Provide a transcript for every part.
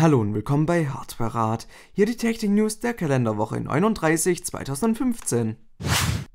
Hallo und willkommen bei Hardware Hier die Technik News der Kalenderwoche 39 2015.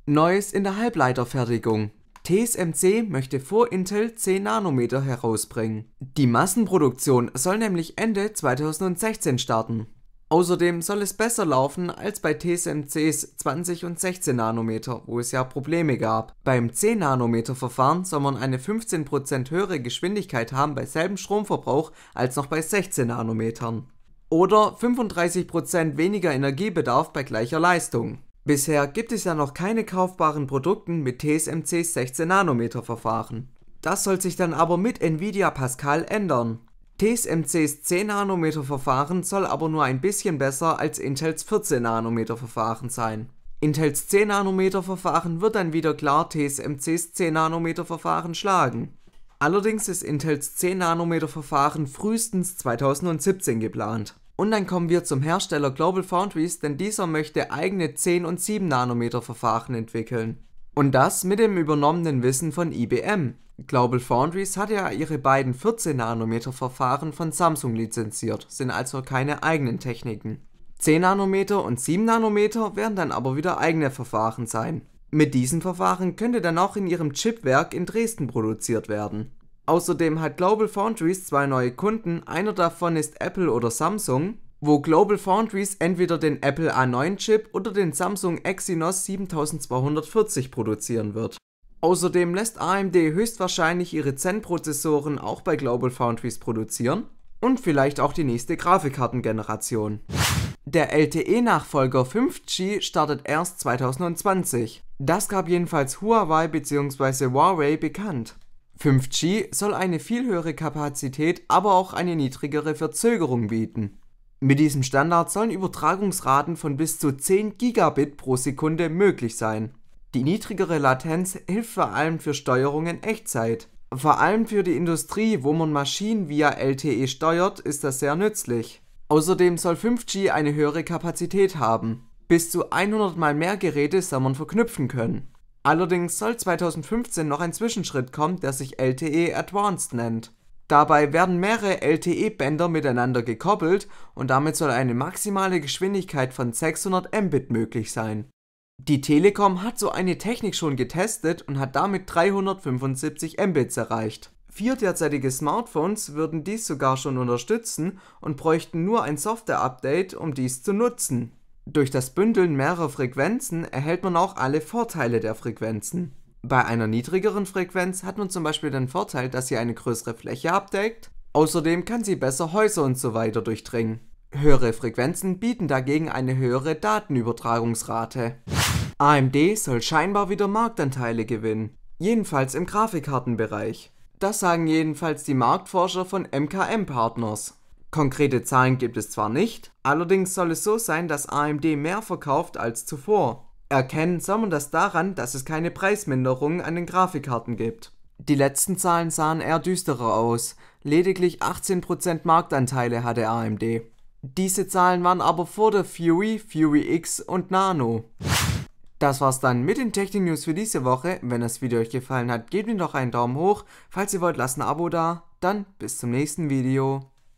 Neues in der Halbleiterfertigung. TSMC möchte vor Intel 10 Nanometer herausbringen. Die Massenproduktion soll nämlich Ende 2016 starten. Außerdem soll es besser laufen als bei TSMCs 20 und 16 Nanometer, wo es ja Probleme gab. Beim 10 Nanometer Verfahren soll man eine 15% höhere Geschwindigkeit haben bei selben Stromverbrauch als noch bei 16 Nanometern. Oder 35% weniger Energiebedarf bei gleicher Leistung. Bisher gibt es ja noch keine kaufbaren Produkten mit TSMCs 16 Nanometer Verfahren. Das soll sich dann aber mit Nvidia Pascal ändern. TSMCs 10-nm-Verfahren soll aber nur ein bisschen besser als Intels 14-nm-Verfahren sein. Intels 10-nm-Verfahren wird dann wieder klar TSMCs 10-nm-Verfahren schlagen. Allerdings ist Intels 10-nm-Verfahren frühestens 2017 geplant. Und dann kommen wir zum Hersteller Global Foundries, denn dieser möchte eigene 10 und 7 nm Verfahren entwickeln. Und das mit dem übernommenen Wissen von IBM. Global Foundries hat ja ihre beiden 14-Nanometer-Verfahren von Samsung lizenziert, sind also keine eigenen Techniken. 10 Nanometer und 7 Nanometer werden dann aber wieder eigene Verfahren sein. Mit diesen Verfahren könnte dann auch in ihrem Chipwerk in Dresden produziert werden. Außerdem hat Global Foundries zwei neue Kunden, einer davon ist Apple oder Samsung wo Global Foundries entweder den Apple A9-Chip oder den Samsung Exynos 7240 produzieren wird. Außerdem lässt AMD höchstwahrscheinlich ihre Zen-Prozessoren auch bei Global Foundries produzieren und vielleicht auch die nächste Grafikkartengeneration. Der LTE-Nachfolger 5G startet erst 2020. Das gab jedenfalls Huawei bzw. Huawei bekannt. 5G soll eine viel höhere Kapazität, aber auch eine niedrigere Verzögerung bieten. Mit diesem Standard sollen Übertragungsraten von bis zu 10 Gigabit pro Sekunde möglich sein. Die niedrigere Latenz hilft vor allem für Steuerungen Echtzeit. Vor allem für die Industrie, wo man Maschinen via LTE steuert, ist das sehr nützlich. Außerdem soll 5G eine höhere Kapazität haben. Bis zu 100 mal mehr Geräte soll man verknüpfen können. Allerdings soll 2015 noch ein Zwischenschritt kommen, der sich LTE Advanced nennt. Dabei werden mehrere LTE-Bänder miteinander gekoppelt und damit soll eine maximale Geschwindigkeit von 600 Mbit möglich sein. Die Telekom hat so eine Technik schon getestet und hat damit 375 Mbits erreicht. Vier derzeitige Smartphones würden dies sogar schon unterstützen und bräuchten nur ein Software-Update, um dies zu nutzen. Durch das Bündeln mehrerer Frequenzen erhält man auch alle Vorteile der Frequenzen. Bei einer niedrigeren Frequenz hat man zum Beispiel den Vorteil, dass sie eine größere Fläche abdeckt, außerdem kann sie besser Häuser und so weiter durchdringen. Höhere Frequenzen bieten dagegen eine höhere Datenübertragungsrate. AMD soll scheinbar wieder Marktanteile gewinnen, jedenfalls im Grafikkartenbereich. Das sagen jedenfalls die Marktforscher von MKM Partners. Konkrete Zahlen gibt es zwar nicht, allerdings soll es so sein, dass AMD mehr verkauft als zuvor. Erkennen soll man das daran, dass es keine Preisminderungen an den Grafikkarten gibt. Die letzten Zahlen sahen eher düsterer aus. Lediglich 18% Marktanteile hatte AMD. Diese Zahlen waren aber vor der Fury, Fury X und Nano. Das war's dann mit den Technik News für diese Woche. Wenn das Video euch gefallen hat, gebt mir doch einen Daumen hoch. Falls ihr wollt, lasst ein Abo da. Dann bis zum nächsten Video.